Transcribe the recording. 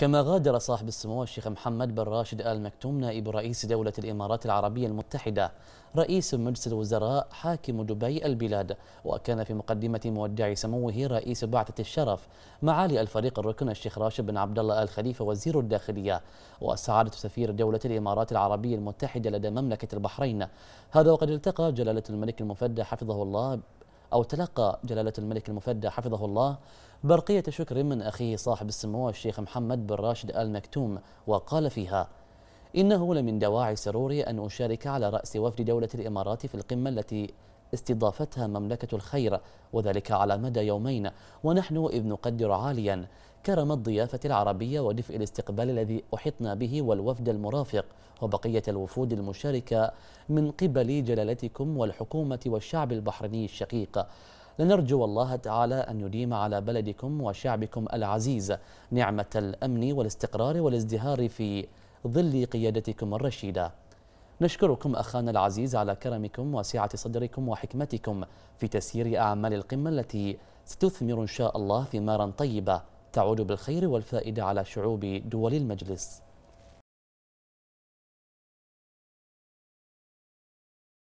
كما غادر صاحب السمو الشيخ محمد بن راشد آل مكتوم نائب رئيس دولة الإمارات العربية المتحدة رئيس مجلس الوزراء حاكم دبي البلاد وكان في مقدمة مودع سموه رئيس بعثة الشرف معالي الفريق الركن الشيخ راشد بن عبد الله آل خليفة وزير الداخلية وسعادة سفير دولة الإمارات العربية المتحدة لدى مملكة البحرين هذا وقد التقى جلالة الملك المفدى حفظه الله أو تلقى جلالة الملك المفدى حفظه الله برقية شكر من أخيه صاحب السمو الشيخ محمد بن راشد آل مكتوم وقال فيها إنه لمن دواعي سروري أن أشارك على رأس وفد دولة الإمارات في القمة التي استضافتها مملكة الخير وذلك على مدى يومين ونحن إذ نقدر عاليا كرم الضيافة العربية ودفء الاستقبال الذي أحطنا به والوفد المرافق وبقية الوفود المشاركة من قبل جلالتكم والحكومة والشعب البحريني الشقيق لنرجو الله تعالى أن يديم على بلدكم وشعبكم العزيز نعمة الأمن والاستقرار والازدهار في ظل قيادتكم الرشيده نشكركم أخانا العزيز على كرمكم وسعة صدركم وحكمتكم في تسيير أعمال القمة التي ستثمر إن شاء الله ثمارا طيبة تعود بالخير والفائدة على شعوب دول المجلس